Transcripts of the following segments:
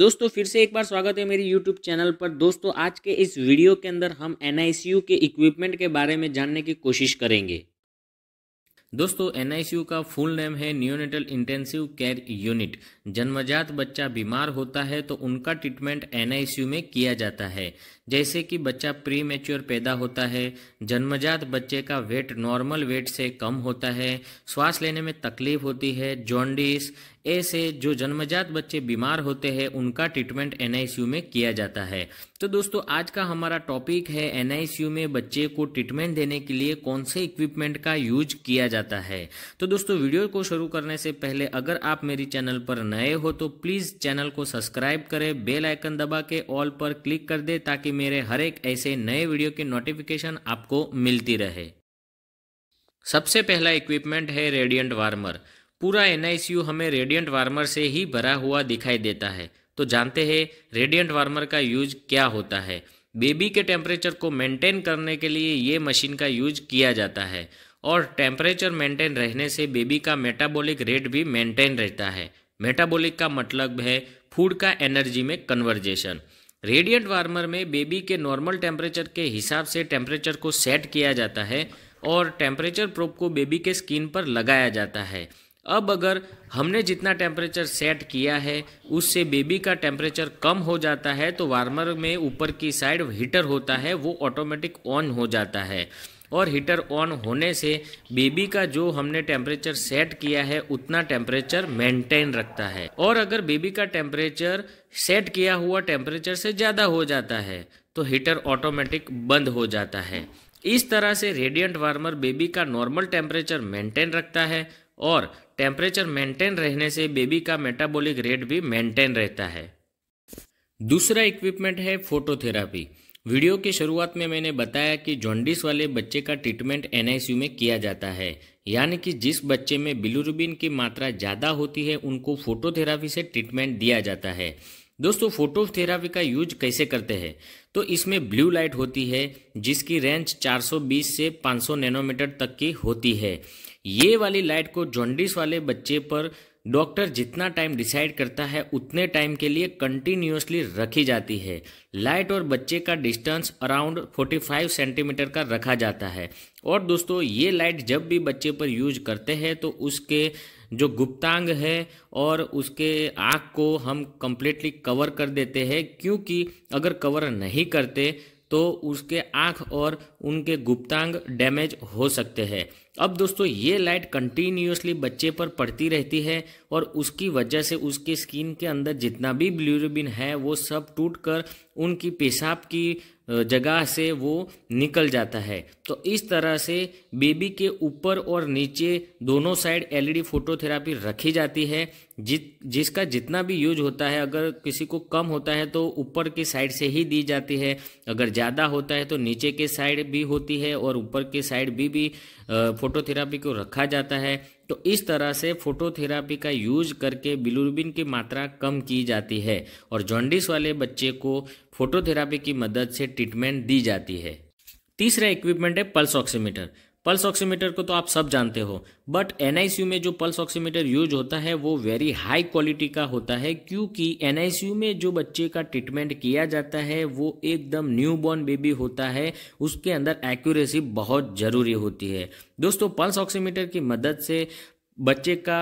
दोस्तों फिर से एक बार स्वागत है मेरी YouTube चैनल पर दोस्तों आज के इस वीडियो के अंदर हम एन के इक्विपमेंट के बारे में जानने की कोशिश करेंगे दोस्तों एन का फुल नेम है न्यूनेटल इंटेंसिव केयर यूनिट जन्मजात बच्चा बीमार होता है तो उनका ट्रीटमेंट एन में किया जाता है जैसे कि बच्चा प्री मेच्योर पैदा होता है जन्मजात बच्चे का वेट नॉर्मल वेट से कम होता है श्वास लेने में तकलीफ होती है जॉन्डिस ऐसे जो जन्मजात बच्चे बीमार होते हैं उनका ट्रीटमेंट एन में किया जाता है तो दोस्तों आज का हमारा टॉपिक है एन में बच्चे को ट्रीटमेंट देने के लिए कौन से इक्विपमेंट का यूज किया जाता है तो दोस्तों वीडियो को शुरू करने से पहले अगर आप मेरी चैनल पर नए हो तो प्लीज़ चैनल को सब्सक्राइब करें बेल आइकन दबा के ऑल पर क्लिक कर दे ताकि मेरे हर एक ऐसे नए वीडियो की नोटिफिकेशन आपको मिलती रहे सबसे पहला इक्विपमेंट है रेडियंट वार्मर पूरा एन हमें रेडियंट वार्मर से ही भरा हुआ दिखाई देता है तो जानते हैं रेडियंट वार्मर का यूज क्या होता है बेबी के टेम्परेचर को मेंटेन करने के लिए ये मशीन का यूज किया जाता है और टेम्परेचर मेंटेन रहने से बेबी का मेटाबॉलिक रेट भी मेंटेन रहता है मेटाबॉलिक का मतलब है फूड का एनर्जी में कन्वर्जेशन रेडियंट वार्मर में बेबी के नॉर्मल टेम्परेचर के हिसाब से टेम्परेचर को सेट किया जाता है और टेम्परेचर प्रोप को बेबी के स्किन पर लगाया जाता है अब अगर हमने जितना टेम्परेचर सेट किया है उससे बेबी का टेम्परेचर कम हो जाता है तो वार्मर में ऊपर की साइड हीटर होता है वो ऑटोमेटिक ऑन हो जाता है और हीटर ऑन होने से बेबी का जो हमने टेम्परेचर सेट किया है उतना टेम्परेचर मेंटेन रखता है और अगर बेबी का टेम्परेचर सेट किया हुआ टेम्परेचर से ज़्यादा हो जाता है तो हीटर ऑटोमेटिक बंद हो जाता है इस तरह से रेडियंट वार्मर बेबी का नॉर्मल टेम्परेचर मेंटेन रखता है और टेम्परेचर मेंटेन रहने से बेबी का मेटाबॉलिक रेट भी मेंटेन रहता है दूसरा इक्विपमेंट है फोटोथेरापी वीडियो की शुरुआत में मैंने बताया कि जॉन्डिस वाले बच्चे का ट्रीटमेंट एनआईसीयू में किया जाता है यानी कि जिस बच्चे में बिलुरुबिन की मात्रा ज़्यादा होती है उनको फोटोथेरापी से ट्रीटमेंट दिया जाता है दोस्तों फोटोथेरापी का यूज कैसे करते हैं तो इसमें ब्लू लाइट होती है जिसकी रेंज 420 से 500 नैनोमीटर तक की होती है ये वाली लाइट को जॉन्डिस वाले बच्चे पर डॉक्टर जितना टाइम डिसाइड करता है उतने टाइम के लिए कंटिन्यूसली रखी जाती है लाइट और बच्चे का डिस्टेंस अराउंड 45 सेंटीमीटर का रखा जाता है और दोस्तों ये लाइट जब भी बच्चे पर यूज करते हैं तो उसके जो गुप्तांग है और उसके आँख को हम कंप्लीटली कवर कर देते हैं क्योंकि अगर कवर नहीं करते तो उसके आँख और उनके गुप्तांग डैमेज हो सकते हैं अब दोस्तों ये लाइट कंटिन्यूसली बच्चे पर पड़ती रहती है और उसकी वजह से उसके स्किन के अंदर जितना भी ब्लूरोबिन है वो सब टूट कर उनकी पेशाब की जगह से वो निकल जाता है तो इस तरह से बेबी के ऊपर और नीचे दोनों साइड एलईडी फोटोथेरापी रखी जाती है जि जिसका जितना भी यूज होता है अगर किसी को कम होता है तो ऊपर के साइड से ही दी जाती है अगर ज़्यादा होता है तो नीचे के साइड भी होती है और ऊपर के साइड भी भी फोटोथेरापी को रखा जाता है तो इस तरह से फोटोथेरापी का यूज करके बिलुरबिन की मात्रा कम की जाती है और जॉन्डिस वाले बच्चे को फोटोथेरापी की मदद से ट्रीटमेंट दी जाती है तीसरा इक्विपमेंट है पल्स ऑक्सीमीटर पल्स ऑक्सीमीटर को तो आप सब जानते हो बट एन में जो पल्स ऑक्सीमीटर यूज होता है वो वेरी हाई क्वालिटी का होता है क्योंकि एन में जो बच्चे का ट्रीटमेंट किया जाता है वो एकदम न्यू बॉर्न बेबी होता है उसके अंदर एक्यूरेसी बहुत ज़रूरी होती है दोस्तों पल्स ऑक्सीमीटर की मदद से बच्चे का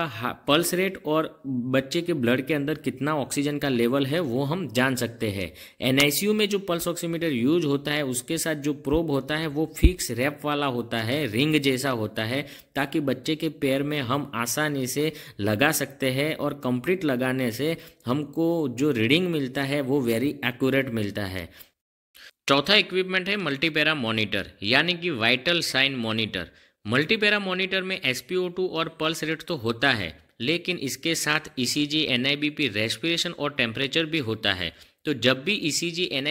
पल्स रेट और बच्चे के ब्लड के अंदर कितना ऑक्सीजन का लेवल है वो हम जान सकते हैं एनआईसीयू में जो पल्स ऑक्सीमीटर यूज होता है उसके साथ जो प्रोब होता है वो फिक्स रैप वाला होता है रिंग जैसा होता है ताकि बच्चे के पैर में हम आसानी से लगा सकते हैं और कंप्लीट लगाने से हमको जो रीडिंग मिलता है वो वेरी एक्यूरेट मिलता है चौथा इक्विपमेंट है मल्टीपेरा मॉनिटर यानी कि vital sign monitor multipara monitor में एस और पल्स रेट तो होता है लेकिन इसके साथ ECG, NIBP, रेस्पिरेशन और टेम्परेचर भी होता है तो जब भी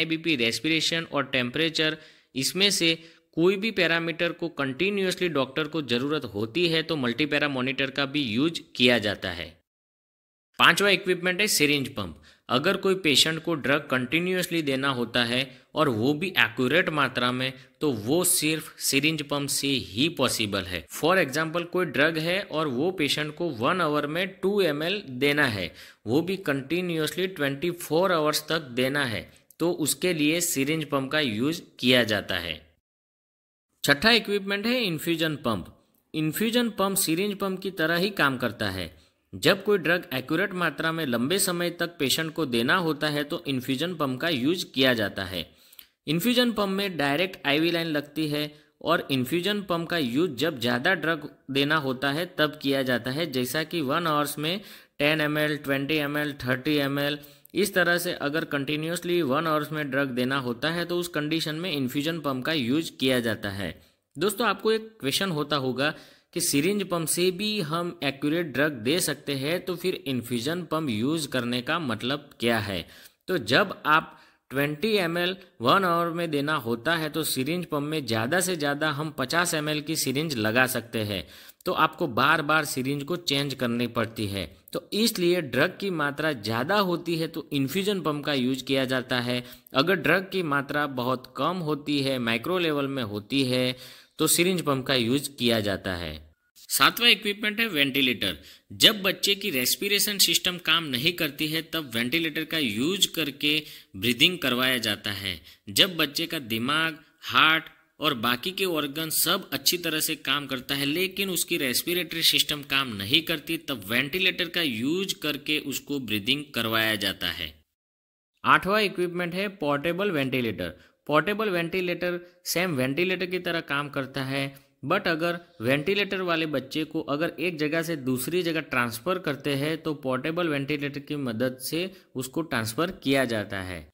बी पी रेस्पिरेशन और टेम्परेचर इसमें से कोई भी पैरामीटर को कंटिन्यूसली डॉक्टर को ज़रूरत होती है तो मल्टीपैरा मॉनिटर का भी यूज किया जाता है पांचवा इक्विपमेंट है सिरिंज पंप अगर कोई पेशेंट को ड्रग कंटिन्यूसली देना होता है और वो भी एक्यूरेट मात्रा में तो वो सिर्फ सिरिंज पंप से ही पॉसिबल है फॉर एग्जाम्पल कोई ड्रग है और वो पेशेंट को वन आवर में टू एम देना है वो भी कंटिन्यूसली ट्वेंटी फोर आवर्स तक देना है तो उसके लिए सिरिंज पंप का यूज किया जाता है छठा इक्विपमेंट है infusion pump infusion pump syringe pump की तरह ही काम करता है जब कोई ड्रग एक्यूरेट मात्रा में लंबे समय तक पेशेंट को देना होता है तो इन्फ्यूजन पम्प का यूज किया जाता है इन्फ्यूजन पम्प में डायरेक्ट आईवी लाइन लगती है और इन्फ्यूजन पम्प का यूज जब ज़्यादा ड्रग देना होता है तब किया जाता है जैसा कि वन आवर्स में ten M L twenty M L thirty M L इस तरह से अगर कंटिन्यूसली वन आवर्स में ड्रग देना होता है तो उस कंडीशन में इन्फ्यूजन पम्प का यूज किया जाता है दोस्तों आपको एक क्वेश्चन होता होगा कि सिरिंज पंप से भी हम एक्यूरेट ड्रग दे सकते हैं तो फिर इन्फ्यूज़न पंप यूज़ करने का मतलब क्या है तो जब आप 20 एम एल वन आवर में देना होता है तो सिरिंज पंप में ज़्यादा से ज़्यादा हम 50 एम की सिरिंज लगा सकते हैं तो आपको बार बार सिरिंज को चेंज करनी पड़ती है तो इसलिए ड्रग की मात्रा ज़्यादा होती है तो इन्फ्यूजन पंप का यूज किया जाता है अगर ड्रग की मात्रा बहुत कम होती है माइक्रो लेवल में होती है तो सिरिंज पंप का यूज किया जाता है सातवां इक्विपमेंट है वेंटिलेटर जब बच्चे की रेस्पिरेशन सिस्टम काम नहीं करती है तब वेंटिलेटर का यूज करके ब्रीदिंग करवाया जाता है जब बच्चे का दिमाग हार्ट और बाकी के ऑर्गन सब अच्छी तरह से काम करता है लेकिन उसकी रेस्पिरेटरी सिस्टम काम नहीं करती तब वेंटिलेटर का यूज करके उसको ब्रीदिंग करवाया जाता है आठवां इक्विपमेंट है portable ventilator portable ventilator same ventilator की तरह काम करता है बट अगर वेंटिलेटर वाले बच्चे को अगर एक जगह से दूसरी जगह ट्रांसफ़र करते हैं तो पोर्टेबल वेंटिलेटर की मदद से उसको ट्रांसफ़र किया जाता है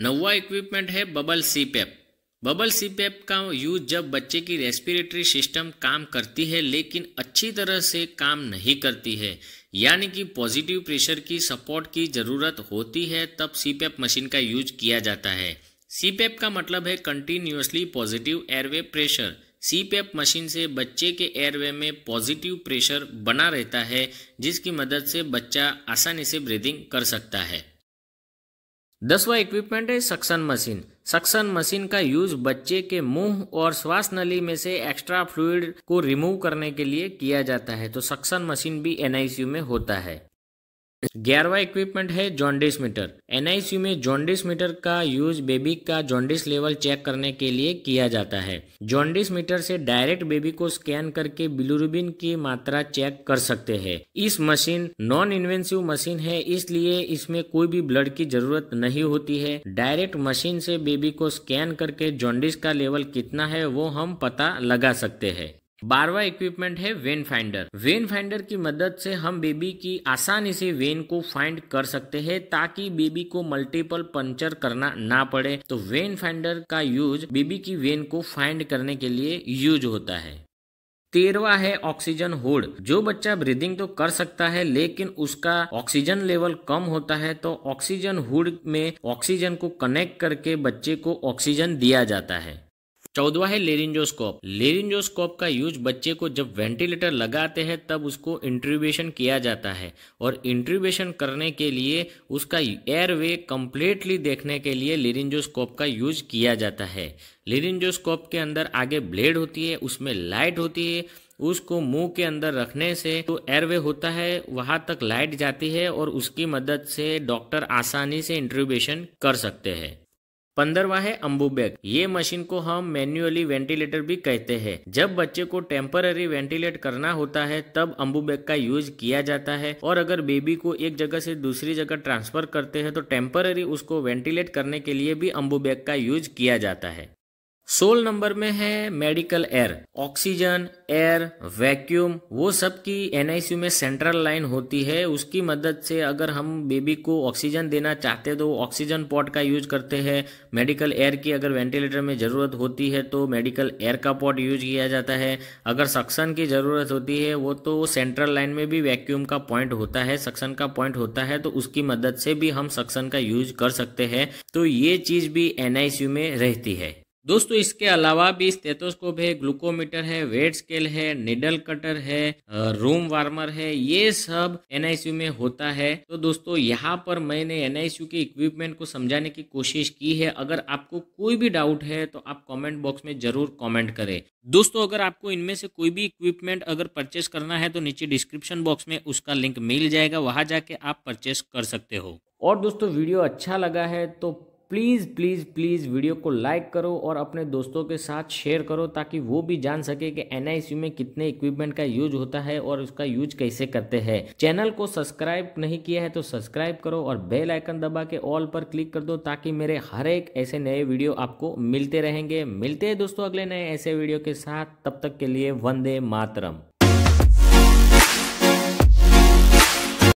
नौवा इक्विपमेंट है bubble C PAP bubble C PAP का यूज जब बच्चे की रेस्पिरेटरी सिस्टम काम करती है लेकिन अच्छी तरह से काम नहीं करती है यानी कि पॉजिटिव प्रेशर की सपोर्ट की ज़रूरत होती है तब सी पैप मशीन का यूज किया जाता है सीपेप e का मतलब है continuously positive airway pressure CPAP machine से बच्चे के एयरवे में पॉजिटिव प्रेशर बना रहता है जिसकी मदद से बच्चा आसानी से ब्रीदिंग कर सकता है दसवा इक्विपमेंट है सक्सन मशीन सक्सन मशीन का यूज बच्चे के मुंह और श्वास नली में से एक्स्ट्रा फ्लूइड को रिमूव करने के लिए किया जाता है तो सक्सन मशीन भी एनआईसीयू में होता है ग्यारहवा इक्विपमेंट है जॉन्डिस मीटर एनआईसीयू में जॉन्डिस मीटर का यूज बेबी का जॉन्डिस लेवल चेक करने के लिए किया जाता है जॉन्डिस मीटर से डायरेक्ट बेबी को स्कैन करके बिलुरुबिन की मात्रा चेक कर सकते हैं इस मशीन नॉन इन्वेंसिव मशीन है इसलिए इसमें कोई भी ब्लड की जरूरत नहीं होती है डायरेक्ट मशीन से बेबी को स्कैन करके जॉन्डिस का लेवल कितना है वो हम पता लगा सकते हैं बारवा इक्विपमेंट है वेन फाइंडर वेन फाइंडर की मदद से हम बेबी की आसानी से वेन को फाइंड कर सकते हैं ताकि बेबी को मल्टीपल पंचर करना ना पड़े तो वेन फाइंडर का यूज बेबी की वेन को फाइंड करने के लिए यूज होता है तेरवा है ऑक्सीजन होल्ड जो बच्चा ब्रीदिंग तो कर सकता है लेकिन उसका ऑक्सीजन लेवल कम होता है तो ऑक्सीजन हुड में ऑक्सीजन को कनेक्ट करके बच्चे को ऑक्सीजन दिया जाता है चौदवा है लेरिंजोस्कोप लेरिंजोस्कोप का यूज बच्चे को जब वेंटिलेटर लगाते हैं तब उसको इंट्रीब्यूशन किया जाता है और इंट्रूबेशन करने के लिए उसका एयरवे कंप्लीटली देखने के लिए लेरिंजोस्कोप का यूज किया जाता है लेरिंजोस्कोप के अंदर आगे ब्लेड होती है उसमें लाइट होती है उसको मुंह के अंदर रखने से तो एयरवे होता है वहां तक लाइट जाती है और उसकी मदद से डॉक्टर आसानी से इंट्रूबेशन कर सकते हैं पंद्रवा है अम्बू बैग ये मशीन को हम मैन्युअली वेंटिलेटर भी कहते हैं जब बच्चे को टेम्पररी वेंटिलेट करना होता है तब अम्बू बैग का यूज किया जाता है और अगर बेबी को एक जगह से दूसरी जगह ट्रांसफर करते हैं तो टेम्पररी उसको वेंटिलेट करने के लिए भी अम्बू बैग का यूज किया जाता है सोल नंबर में है medical air oxygen air vacuum वो सब की एनआईसीयू में सेंट्रल लाइन होती है उसकी मदद से अगर हम बेबी को ऑक्सीजन देना चाहते तो ऑक्सीजन पॉट का यूज करते हैं मेडिकल एयर की अगर वेंटिलेटर में ज़रूरत होती है तो मेडिकल एयर का पॉट यूज किया जाता है अगर सक्सन की ज़रूरत होती है वो तो सेंट्रल लाइन में भी वैक्यूम का पॉइंट होता है सक्सन का पॉइंट होता है तो उसकी मदद से भी हम सक्सन का यूज कर सकते हैं तो ये चीज़ भी एनआईसीयू में रहती है दोस्तों इसके अलावा भी स्टेथोस्कोप है ग्लूकोमीटर है वेट स्केल है निडल कटर है रूम वार्मर है ये सब एनआईसीयू में होता है तो दोस्तों यहाँ पर मैंने एनआईसीयू के इक्विपमेंट को समझाने की कोशिश की है अगर आपको कोई भी डाउट है तो आप कमेंट बॉक्स में जरूर कमेंट करें दोस्तों अगर आपको इनमें से कोई भी इक्विपमेंट अगर परचेस करना है तो नीचे डिस्क्रिप्शन बॉक्स में उसका लिंक मिल जाएगा वहां जाके आप परचेस कर सकते हो और दोस्तों वीडियो अच्छा लगा है तो प्लीज़ प्लीज़ प्लीज़ वीडियो को लाइक करो और अपने दोस्तों के साथ शेयर करो ताकि वो भी जान सके कि एन में कितने इक्विपमेंट का यूज होता है और उसका यूज कैसे करते हैं चैनल को सब्सक्राइब नहीं किया है तो सब्सक्राइब करो और बेल आइकन दबा के ऑल पर क्लिक कर दो ताकि मेरे हर एक ऐसे नए वीडियो आपको मिलते रहेंगे मिलते हैं दोस्तों अगले नए ऐसे वीडियो के साथ तब तक के लिए वंदे मातरम